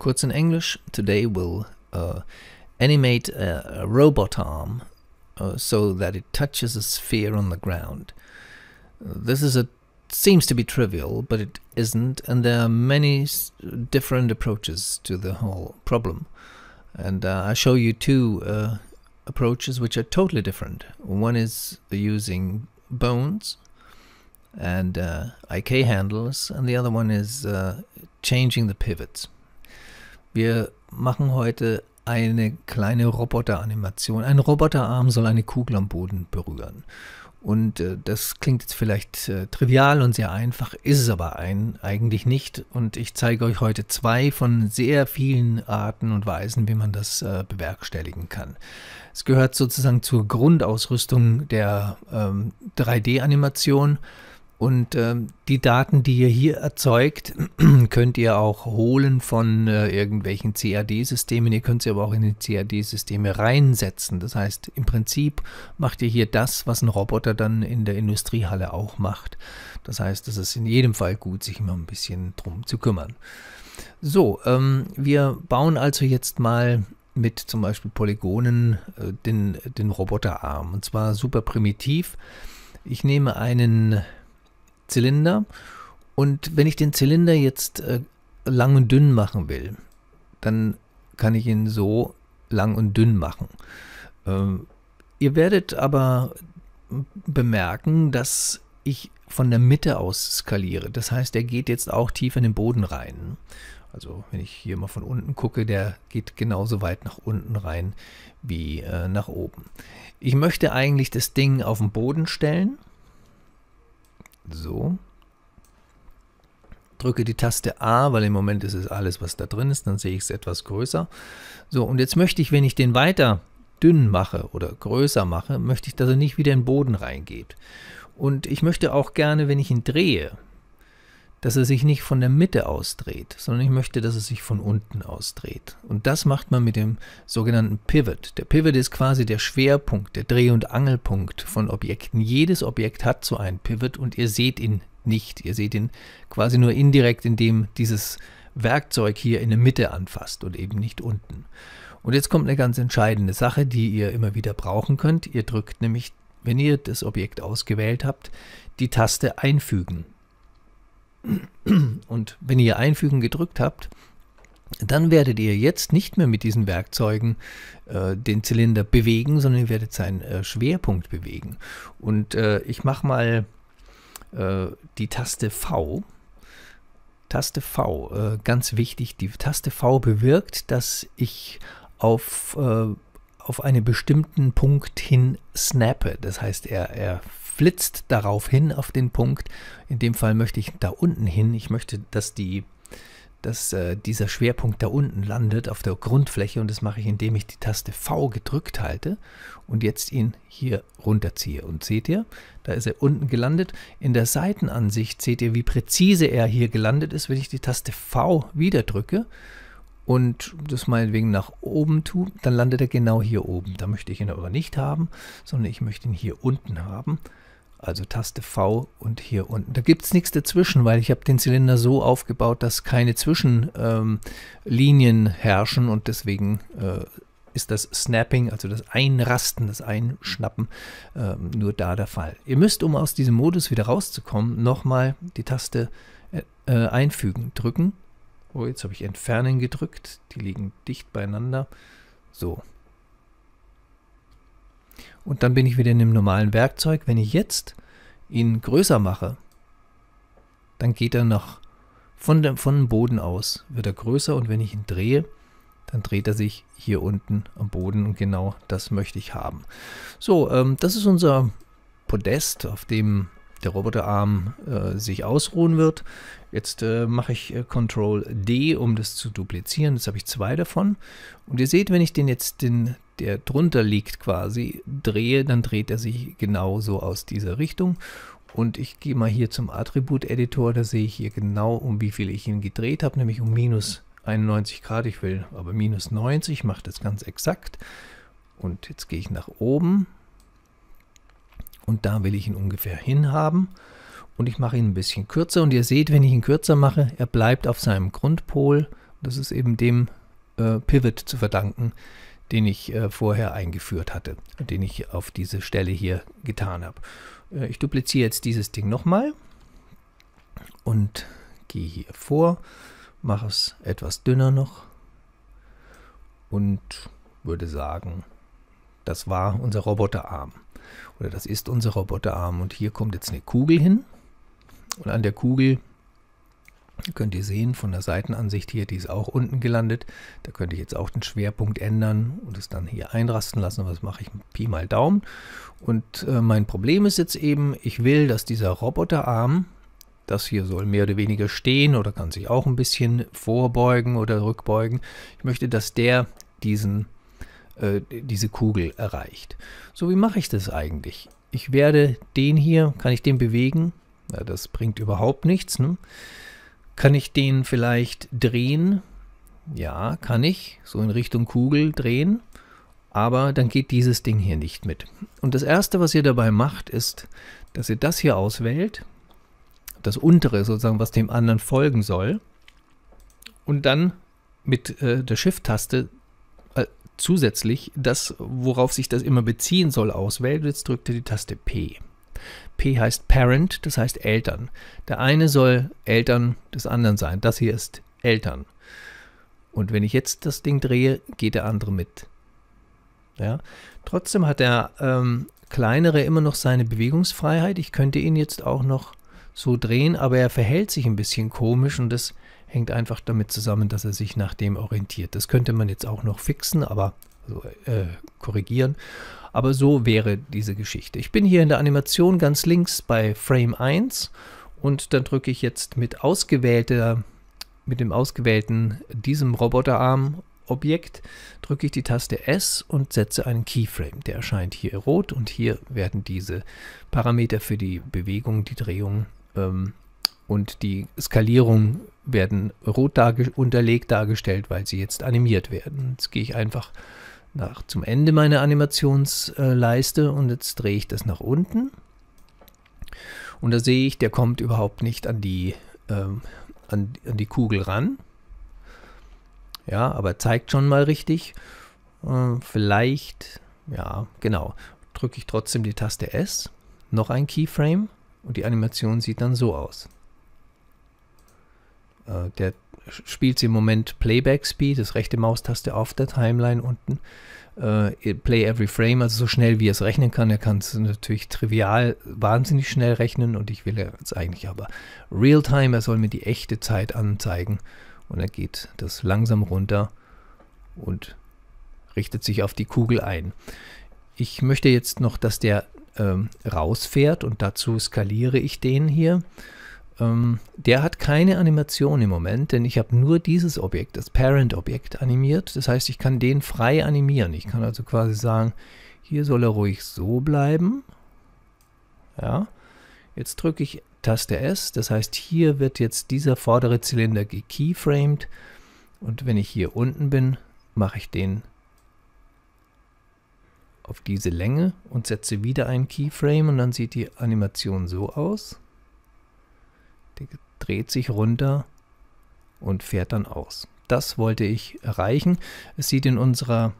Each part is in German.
Kurz in English, today we'll uh, animate a, a, robot arm uh, so that it touches a sphere on the ground. This is a seems to be trivial, but it isn't, and there are many different approaches to the whole problem. And uh, I show you two uh, approaches which are totally different. One is using bones and uh, IK handles, and the other one is uh, changing the pivots. Wir machen heute eine kleine Roboteranimation. Ein Roboterarm soll eine Kugel am Boden berühren. Und äh, das klingt jetzt vielleicht äh, trivial und sehr einfach, ist es aber ein, eigentlich nicht. Und ich zeige euch heute zwei von sehr vielen Arten und Weisen, wie man das äh, bewerkstelligen kann. Es gehört sozusagen zur Grundausrüstung der ähm, 3D-Animation. Und ähm, die Daten, die ihr hier erzeugt, könnt ihr auch holen von äh, irgendwelchen CAD-Systemen. Ihr könnt sie aber auch in die CAD-Systeme reinsetzen. Das heißt, im Prinzip macht ihr hier das, was ein Roboter dann in der Industriehalle auch macht. Das heißt, es ist in jedem Fall gut, sich immer ein bisschen drum zu kümmern. So, ähm, wir bauen also jetzt mal mit zum Beispiel Polygonen äh, den, den Roboterarm. Und zwar super primitiv. Ich nehme einen Zylinder. Und wenn ich den Zylinder jetzt äh, lang und dünn machen will, dann kann ich ihn so lang und dünn machen. Ähm, ihr werdet aber bemerken, dass ich von der Mitte aus skaliere. Das heißt, er geht jetzt auch tief in den Boden rein. Also wenn ich hier mal von unten gucke, der geht genauso weit nach unten rein wie äh, nach oben. Ich möchte eigentlich das Ding auf den Boden stellen so. Drücke die Taste A, weil im Moment ist es alles, was da drin ist. Dann sehe ich es etwas größer. So, und jetzt möchte ich, wenn ich den weiter dünn mache oder größer mache, möchte ich, dass er nicht wieder in den Boden reingeht. Und ich möchte auch gerne, wenn ich ihn drehe, dass er sich nicht von der Mitte ausdreht, sondern ich möchte, dass er sich von unten ausdreht. Und das macht man mit dem sogenannten Pivot. Der Pivot ist quasi der Schwerpunkt, der Dreh- und Angelpunkt von Objekten. Jedes Objekt hat so einen Pivot und ihr seht ihn nicht. Ihr seht ihn quasi nur indirekt, indem dieses Werkzeug hier in der Mitte anfasst und eben nicht unten. Und jetzt kommt eine ganz entscheidende Sache, die ihr immer wieder brauchen könnt. Ihr drückt nämlich, wenn ihr das Objekt ausgewählt habt, die Taste Einfügen. Und wenn ihr Einfügen gedrückt habt, dann werdet ihr jetzt nicht mehr mit diesen Werkzeugen äh, den Zylinder bewegen, sondern ihr werdet seinen äh, Schwerpunkt bewegen. Und äh, ich mache mal äh, die Taste V. Taste V, äh, ganz wichtig, die Taste V bewirkt, dass ich auf äh, auf einen bestimmten Punkt hin snappe. Das heißt, er, er flitzt darauf hin auf den Punkt. In dem Fall möchte ich da unten hin. Ich möchte, dass die dass äh, dieser Schwerpunkt da unten landet auf der Grundfläche und das mache ich, indem ich die Taste V gedrückt halte und jetzt ihn hier runterziehe. Und seht ihr, da ist er unten gelandet. In der Seitenansicht seht ihr, wie präzise er hier gelandet ist, wenn ich die Taste V wieder drücke und das meinetwegen nach oben tue, dann landet er genau hier oben. Da möchte ich ihn aber nicht haben, sondern ich möchte ihn hier unten haben. Also Taste V und hier unten. Da gibt es nichts dazwischen, weil ich habe den Zylinder so aufgebaut, dass keine Zwischenlinien ähm, herrschen und deswegen äh, ist das Snapping, also das Einrasten, das Einschnappen, ähm, nur da der Fall. Ihr müsst, um aus diesem Modus wieder rauszukommen, nochmal die Taste äh, äh einfügen drücken Oh, jetzt habe ich Entfernen gedrückt. Die liegen dicht beieinander. So. Und dann bin ich wieder in dem normalen Werkzeug. Wenn ich jetzt ihn größer mache, dann geht er noch von dem, von dem Boden aus, wird er größer und wenn ich ihn drehe, dann dreht er sich hier unten am Boden und genau das möchte ich haben. So, ähm, das ist unser Podest, auf dem der Roboterarm äh, sich ausruhen wird. Jetzt äh, mache ich äh, Ctrl D, um das zu duplizieren. Jetzt habe ich zwei davon. Und ihr seht, wenn ich den jetzt, den, der drunter liegt quasi, drehe, dann dreht er sich genauso aus dieser Richtung. Und ich gehe mal hier zum Attribut-Editor, da sehe ich hier genau, um wie viel ich ihn gedreht habe, nämlich um minus 91 Grad. Ich will aber minus 90, mache das ganz exakt. Und jetzt gehe ich nach oben und da will ich ihn ungefähr hinhaben. Und ich mache ihn ein bisschen kürzer und ihr seht, wenn ich ihn kürzer mache, er bleibt auf seinem Grundpol. Das ist eben dem äh, Pivot zu verdanken, den ich äh, vorher eingeführt hatte, den ich auf diese Stelle hier getan habe. Äh, ich dupliziere jetzt dieses Ding nochmal und gehe hier vor, mache es etwas dünner noch und würde sagen, das war unser Roboterarm. Oder das ist unser Roboterarm. Und hier kommt jetzt eine Kugel hin. Und an der Kugel könnt ihr sehen, von der Seitenansicht hier, die ist auch unten gelandet. Da könnte ich jetzt auch den Schwerpunkt ändern und es dann hier einrasten lassen. Aber das mache ich mit Pi mal Daumen. Und äh, mein Problem ist jetzt eben, ich will, dass dieser Roboterarm, das hier soll mehr oder weniger stehen oder kann sich auch ein bisschen vorbeugen oder rückbeugen. Ich möchte, dass der diesen äh, diese Kugel erreicht. So, wie mache ich das eigentlich? Ich werde den hier, kann ich den bewegen? Ja, das bringt überhaupt nichts. Ne? Kann ich den vielleicht drehen? Ja, kann ich. So in Richtung Kugel drehen. Aber dann geht dieses Ding hier nicht mit. Und das Erste, was ihr dabei macht, ist, dass ihr das hier auswählt. Das untere sozusagen, was dem anderen folgen soll. Und dann mit äh, der Shift-Taste zusätzlich das, worauf sich das immer beziehen soll, auswählt. Jetzt drückt er die Taste P. P heißt Parent, das heißt Eltern. Der eine soll Eltern des anderen sein. Das hier ist Eltern. Und wenn ich jetzt das Ding drehe, geht der andere mit. Ja? Trotzdem hat der ähm, kleinere immer noch seine Bewegungsfreiheit. Ich könnte ihn jetzt auch noch so drehen, aber er verhält sich ein bisschen komisch und das hängt einfach damit zusammen, dass er sich nach dem orientiert. Das könnte man jetzt auch noch fixen, aber also, äh, korrigieren. Aber so wäre diese Geschichte. Ich bin hier in der Animation ganz links bei Frame 1 und dann drücke ich jetzt mit ausgewählter, mit dem ausgewählten diesem Roboterarm Objekt drücke ich die Taste S und setze einen Keyframe. Der erscheint hier rot und hier werden diese Parameter für die Bewegung, die Drehung ähm, und die Skalierung werden rot darge unterlegt dargestellt, weil sie jetzt animiert werden. Jetzt gehe ich einfach nach, zum Ende meiner Animationsleiste äh, und jetzt drehe ich das nach unten. Und da sehe ich, der kommt überhaupt nicht an die, ähm, an, an die Kugel ran. Ja, aber zeigt schon mal richtig. Äh, vielleicht, ja, genau, drücke ich trotzdem die Taste S, noch ein Keyframe und die Animation sieht dann so aus. Äh, der spielt sie im Moment Playback Speed, das rechte Maustaste auf der Timeline unten. Äh, Play every frame, also so schnell wie er es rechnen kann. Er kann es natürlich trivial wahnsinnig schnell rechnen und ich will jetzt eigentlich aber Realtime, er soll mir die echte Zeit anzeigen. Und er geht das langsam runter und richtet sich auf die Kugel ein. Ich möchte jetzt noch, dass der ähm, rausfährt und dazu skaliere ich den hier. Ähm, der hat keine Animation im Moment, denn ich habe nur dieses Objekt, das Parent-Objekt, animiert. Das heißt, ich kann den frei animieren. Ich kann also quasi sagen, hier soll er ruhig so bleiben. Ja. Jetzt drücke ich Taste S, das heißt, hier wird jetzt dieser vordere Zylinder gekeyframed. Und wenn ich hier unten bin, mache ich den auf diese Länge und setze wieder einen Keyframe und dann sieht die Animation so aus. Die dreht sich runter und fährt dann aus. Das wollte ich erreichen. Es sieht in unserer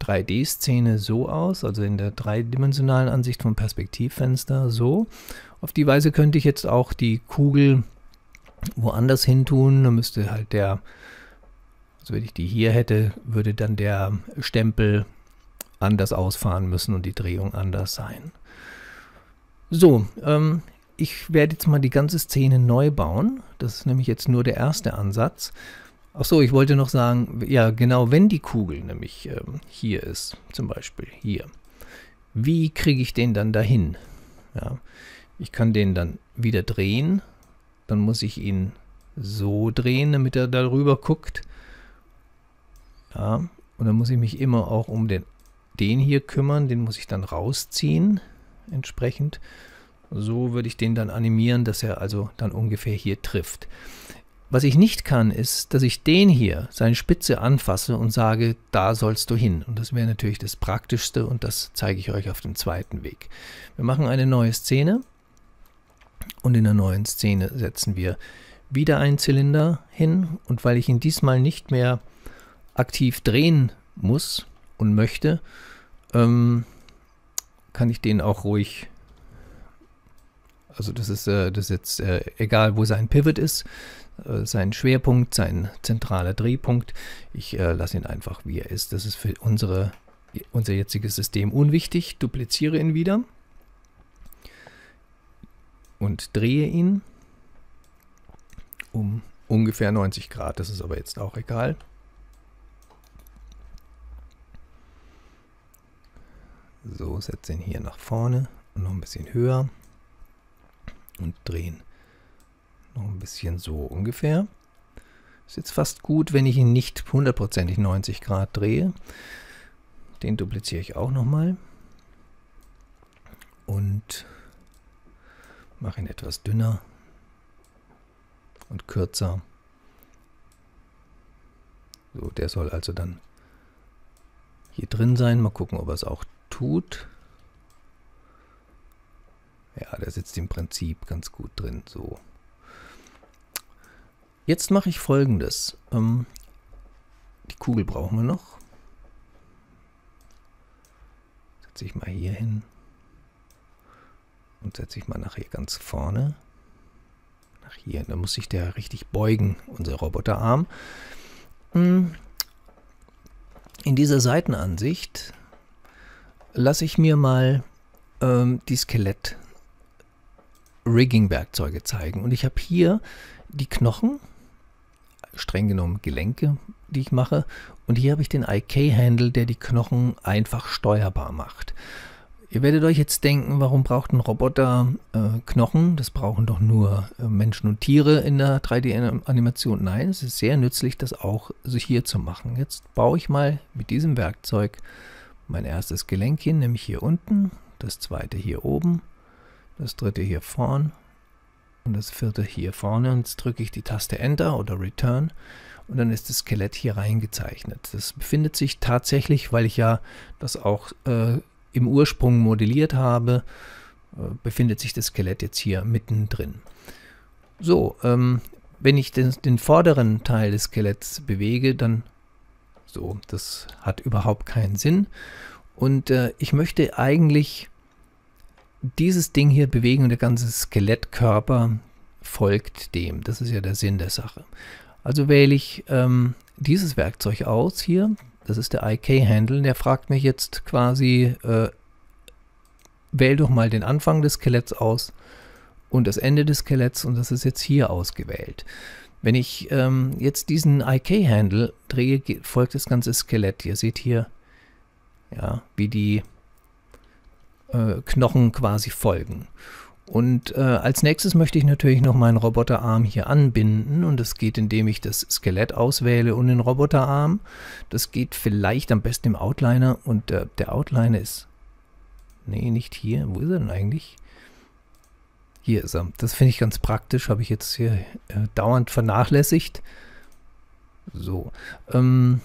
3D-Szene so aus, also in der dreidimensionalen Ansicht vom Perspektivfenster so. Auf die Weise könnte ich jetzt auch die Kugel woanders hin tun. Da müsste halt der, also wenn ich die hier hätte, würde dann der Stempel anders ausfahren müssen und die Drehung anders sein. So, ähm, ich werde jetzt mal die ganze Szene neu bauen. Das ist nämlich jetzt nur der erste Ansatz. Achso, ich wollte noch sagen, ja genau, wenn die Kugel nämlich ähm, hier ist, zum Beispiel hier, wie kriege ich den dann dahin? Ja, ich kann den dann wieder drehen, dann muss ich ihn so drehen, damit er darüber guckt. Ja, und dann muss ich mich immer auch um den, den hier kümmern, den muss ich dann rausziehen, entsprechend. So würde ich den dann animieren, dass er also dann ungefähr hier trifft. Was ich nicht kann, ist, dass ich den hier, seine Spitze anfasse und sage, da sollst du hin. Und das wäre natürlich das Praktischste und das zeige ich euch auf dem zweiten Weg. Wir machen eine neue Szene und in der neuen Szene setzen wir wieder einen Zylinder hin. Und weil ich ihn diesmal nicht mehr aktiv drehen muss und möchte, ähm, kann ich den auch ruhig also das ist, äh, das ist jetzt äh, egal, wo sein Pivot ist, äh, sein Schwerpunkt, sein zentraler Drehpunkt. Ich äh, lasse ihn einfach, wie er ist. Das ist für unsere, unser jetziges System unwichtig. Dupliziere ihn wieder und drehe ihn um ungefähr 90 Grad. Das ist aber jetzt auch egal. So, setze ihn hier nach vorne und noch ein bisschen höher und drehen. Noch ein bisschen so ungefähr. Ist jetzt fast gut, wenn ich ihn nicht hundertprozentig 90 Grad drehe. Den dupliziere ich auch nochmal. Und mache ihn etwas dünner und kürzer. So, der soll also dann hier drin sein. Mal gucken, ob er es auch tut. Ja, der sitzt im Prinzip ganz gut drin, so. Jetzt mache ich folgendes. Ähm, die Kugel brauchen wir noch. Setze ich mal hier hin. Und setze ich mal nach hier ganz vorne. Nach hier. Da muss sich der richtig beugen, unser Roboterarm. Hm. In dieser Seitenansicht lasse ich mir mal ähm, die Skelett Rigging-Werkzeuge zeigen. Und ich habe hier die Knochen, streng genommen Gelenke, die ich mache. Und hier habe ich den IK-Handle, der die Knochen einfach steuerbar macht. Ihr werdet euch jetzt denken, warum braucht ein Roboter äh, Knochen? Das brauchen doch nur äh, Menschen und Tiere in der 3D-Animation. Nein, es ist sehr nützlich, das auch sich hier zu machen. Jetzt baue ich mal mit diesem Werkzeug mein erstes Gelenk hin, nämlich hier unten, das zweite hier oben das dritte hier vorn und das vierte hier vorne. Und jetzt drücke ich die Taste Enter oder Return und dann ist das Skelett hier reingezeichnet. Das befindet sich tatsächlich, weil ich ja das auch äh, im Ursprung modelliert habe, äh, befindet sich das Skelett jetzt hier mittendrin. So, ähm, wenn ich den, den vorderen Teil des Skeletts bewege, dann so, das hat überhaupt keinen Sinn. Und äh, ich möchte eigentlich dieses Ding hier bewegen und der ganze Skelettkörper folgt dem. Das ist ja der Sinn der Sache. Also wähle ich ähm, dieses Werkzeug aus hier. Das ist der IK-Handle. Der fragt mich jetzt quasi, äh, wähle doch mal den Anfang des Skeletts aus und das Ende des Skeletts und das ist jetzt hier ausgewählt. Wenn ich ähm, jetzt diesen IK-Handle drehe, folgt das ganze Skelett. Ihr seht hier, ja, wie die äh, Knochen quasi folgen. Und äh, als nächstes möchte ich natürlich noch meinen Roboterarm hier anbinden und das geht, indem ich das Skelett auswähle und den Roboterarm. Das geht vielleicht am besten im Outliner und äh, der Outliner ist... Nee, nicht hier. Wo ist er denn eigentlich? Hier ist er. Das finde ich ganz praktisch, habe ich jetzt hier äh, dauernd vernachlässigt. So, ähm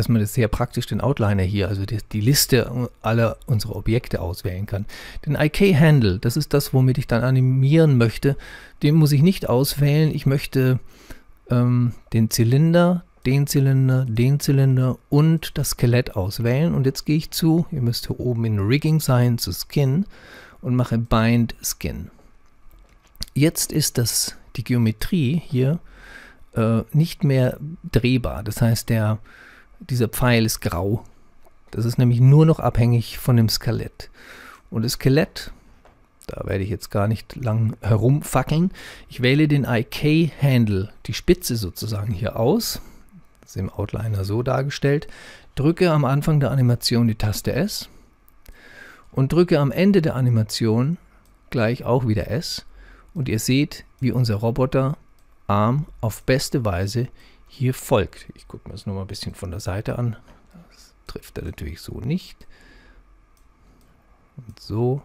dass man das sehr praktisch den Outliner hier, also die, die Liste aller unserer Objekte auswählen kann. Den IK-Handle, das ist das, womit ich dann animieren möchte, den muss ich nicht auswählen. Ich möchte ähm, den Zylinder, den Zylinder, den Zylinder und das Skelett auswählen. Und jetzt gehe ich zu, ihr müsst hier oben in Rigging sein, zu Skin und mache Bind Skin. Jetzt ist das, die Geometrie hier äh, nicht mehr drehbar. Das heißt, der, dieser Pfeil ist grau. Das ist nämlich nur noch abhängig von dem Skelett. Und das Skelett, da werde ich jetzt gar nicht lang herumfackeln, ich wähle den IK-Handle, die Spitze sozusagen hier aus, das ist im Outliner so dargestellt, drücke am Anfang der Animation die Taste S und drücke am Ende der Animation gleich auch wieder S und ihr seht, wie unser Roboter Arm auf beste Weise hier folgt. Ich gucke mir das nochmal ein bisschen von der Seite an. Das trifft er natürlich so nicht. Und so.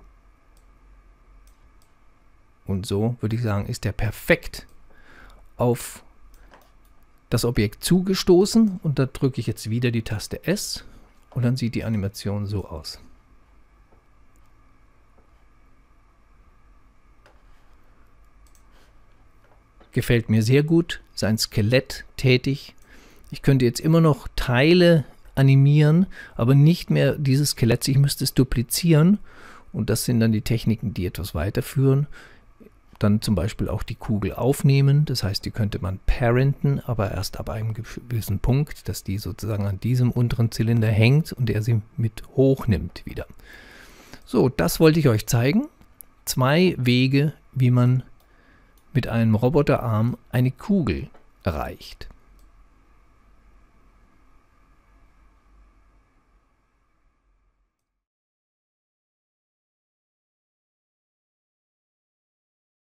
Und so, würde ich sagen, ist er perfekt auf das Objekt zugestoßen. Und da drücke ich jetzt wieder die Taste S. Und dann sieht die Animation so aus. gefällt mir sehr gut, sein Skelett tätig. Ich könnte jetzt immer noch Teile animieren, aber nicht mehr dieses Skelett. Ich müsste es duplizieren und das sind dann die Techniken, die etwas weiterführen. Dann zum Beispiel auch die Kugel aufnehmen, das heißt, die könnte man parenten, aber erst ab einem gewissen Punkt, dass die sozusagen an diesem unteren Zylinder hängt und er sie mit hochnimmt wieder. So, das wollte ich euch zeigen. Zwei Wege, wie man mit einem Roboterarm eine Kugel erreicht.